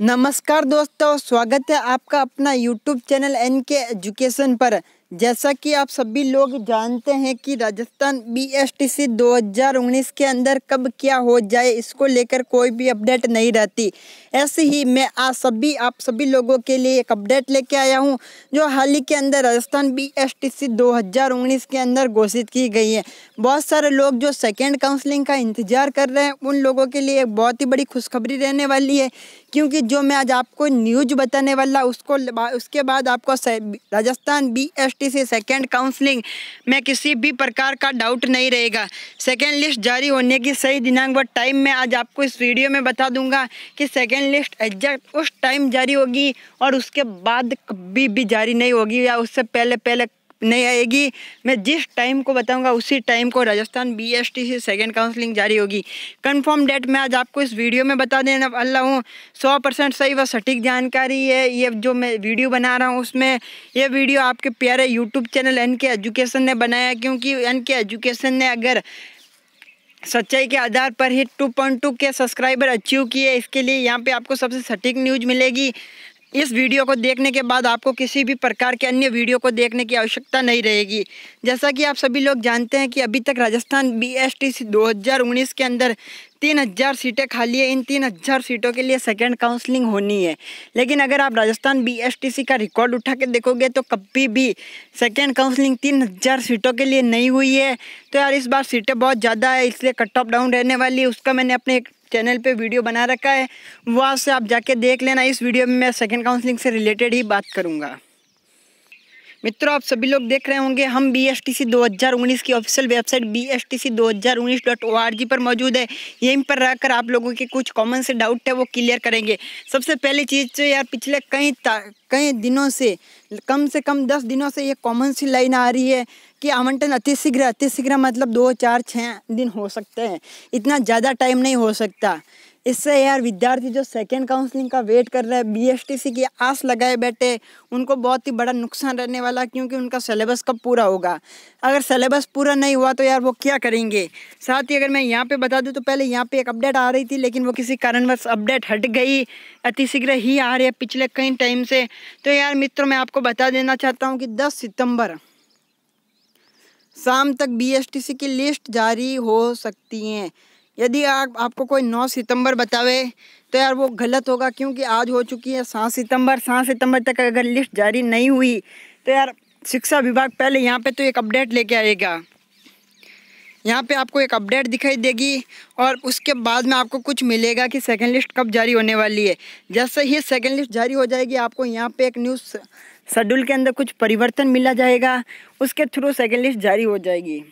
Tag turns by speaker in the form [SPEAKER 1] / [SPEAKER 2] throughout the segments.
[SPEAKER 1] नमस्कार दोस्तों स्वागत है आपका अपना YouTube channel N K education पर जैसा कि आप सभी लोग जानते हैं कि राजस्थान बीएसटीसी 2019 के अंदर कब क्या हो जाए इसको लेकर कोई भी अपडेट नहीं रहती ऐसे ही मैं आज सभी आप सभी लोगों के लिए एक अपडेट लेके आया हूं जो हाल ही के अंदर राजस्थान बीएसटीसी 2019 के अंदर घोषित की गई है बहुत सारे लोग जो सेकेंड काउंसलिंग का इंतज़ार कर रहे हैं उन लोगों के लिए एक बहुत ही बड़ी खुशखबरी रहने वाली है क्योंकि जो मैं आज आपको न्यूज बताने वाला उसको उसके बाद आपको राजस्थान बी एस एसटी से सेकेंड काउंसलिंग में किसी भी प्रकार का डाउट नहीं रहेगा सेकेंड लिस्ट जारी होने की सही दिनांक व टाइम में आज आपको इस वीडियो में बता दूंगा कि सेकेंड लिस्ट एग्जैक्ट उस टाइम जारी होगी और उसके बाद कभी भी जारी नहीं होगी या उससे पहले पहले नहीं आएगी मैं जिस टाइम को बताऊंगा उसी टाइम को Rajasthan B S T second counselling जारी होगी कंफर्म डेट मैं आज आपको इस वीडियो में बता देना अल्लाह हूँ सौ परसेंट सही व सटीक जानकारी है ये जो मैं वीडियो बना रहा हूँ उसमें ये वीडियो आपके प्यारे YouTube channel N K education ने बनाया क्योंकि एन के एजुकेशन ने अगर सच्चाई के आधार पर ही 2.2 के सब्सक्राइबर अचीव किए इसके लिए यहाँ पे आपको सबसे सटीक न्यूज मिलेगी इस वीडियो को देखने के बाद आपको किसी भी प्रकार के अन्य वीडियो को देखने की आवश्यकता नहीं रहेगी जैसा कि आप सभी लोग जानते हैं कि अभी तक राजस्थान बी एस टी उन्नीस के अंदर तीन हज़ार सीटें खाली है इन तीन हज़ार सीटों के लिए सेकेंड काउंसलिंग होनी है लेकिन अगर आप राजस्थान बीएसटीसी का रिकॉर्ड उठा के देखोगे तो कभी भी सेकेंड काउंसलिंग तीन हज़ार सीटों के लिए नहीं हुई है तो यार इस बार सीटें बहुत ज़्यादा है इसलिए कट ऑफ डाउन रहने वाली है उसका मैंने अपने एक चैनल पे वीडियो बना रखा है वहाँ से आप जाके देख लेना इस वीडियो में मैं सेकेंड काउंसलिंग से रिलेटेड ही बात करूँगा मित्रों आप सभी लोग देख रहे होंगे हम बी एस टी सी दो हज़ार उन्नीस की official website B S T C दो हज़ार उन्नीस डॉट ओ आर जी पर मौजूद है यहीं पर रहकर आप लोगों के कुछ कॉमन से डाउट है वो क्लियर करेंगे सबसे पहली चीज़ तो यार पिछले कई कई दिनों से कम से कम दस दिनों से ये कॉमन सी लाइन आ रही है कि आवंटन अतिशीघ्र अतिशीघ्र मतलब दो चार छः दिन हो सकते हैं इतना ज़्यादा टाइम नहीं हो सकता इससे यार विद्यार्थी जो सेकेंड काउंसलिंग का वेट कर रहे हैं बीएसटीसी की आस लगाए बैठे उनको बहुत ही बड़ा नुकसान रहने वाला क्योंकि उनका सिलेबस कब पूरा होगा अगर सिलेबस पूरा नहीं हुआ तो यार वो क्या करेंगे साथ ही अगर मैं यहाँ पे बता दूँ तो पहले यहाँ पे एक अपडेट आ रही थी लेकिन वो किसी कारणवश अपडेट हट गई अतिशीघ्र ही आ रही है पिछले कई टाइम से तो यार मित्रों मैं आपको बता देना चाहता हूँ कि दस सितम्बर शाम तक सी की लिस्ट जारी हो सकती हैं यदि आप आपको कोई नौ सितंबर बतावे तो यार वो गलत होगा क्योंकि आज हो चुकी है सात सितंबर सात सितंबर तक अगर लिस्ट जारी नहीं हुई तो यार शिक्षा विभाग पहले यहाँ पे तो एक अपडेट लेके आएगा यहाँ पे आपको एक अपडेट दिखाई देगी और उसके बाद में आपको कुछ मिलेगा कि सेकेंड लिस्ट कब जारी होने वाली है जैसे ही सेकेंड लिस्ट जारी हो जाएगी आपको यहाँ पर एक न्यूज़ शेड्यूल के अंदर कुछ परिवर्तन मिला जाएगा उसके थ्रू सेकेंड लिस्ट जारी हो जाएगी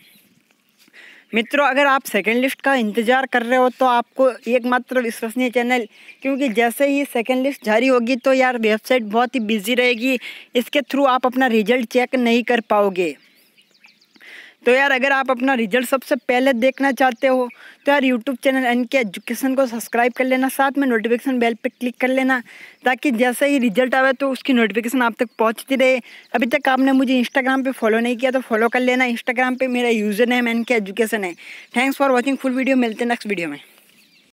[SPEAKER 1] मित्रों अगर आप सेकेंड लिस्ट का इंतज़ार कर रहे हो तो आपको एकमात्र विश्वसनीय चैनल क्योंकि जैसे ही सेकेंड लिस्ट जारी होगी तो यार वेबसाइट बहुत ही बिजी रहेगी इसके थ्रू आप अपना रिजल्ट चेक नहीं कर पाओगे तो यार अगर आप अपना रिजल्ट सबसे पहले देखना चाहते हो तो यार YouTube channel N K education को सब्सक्राइब कर लेना साथ में नोटिफिकेशन बेल पर क्लिक कर लेना ताकि जैसे ही रिजल्ट आवे तो उसकी नोटिफिकेशन आप तक पहुँचती रहे अभी तक आपने मुझे इंस्टाग्राम पर फॉलो नहीं किया तो फॉलो कर लेना इंस्टाग्राम पर मेरा user name N K education है thanks for watching full video मिलते हैं नेक्स्ट वीडियो में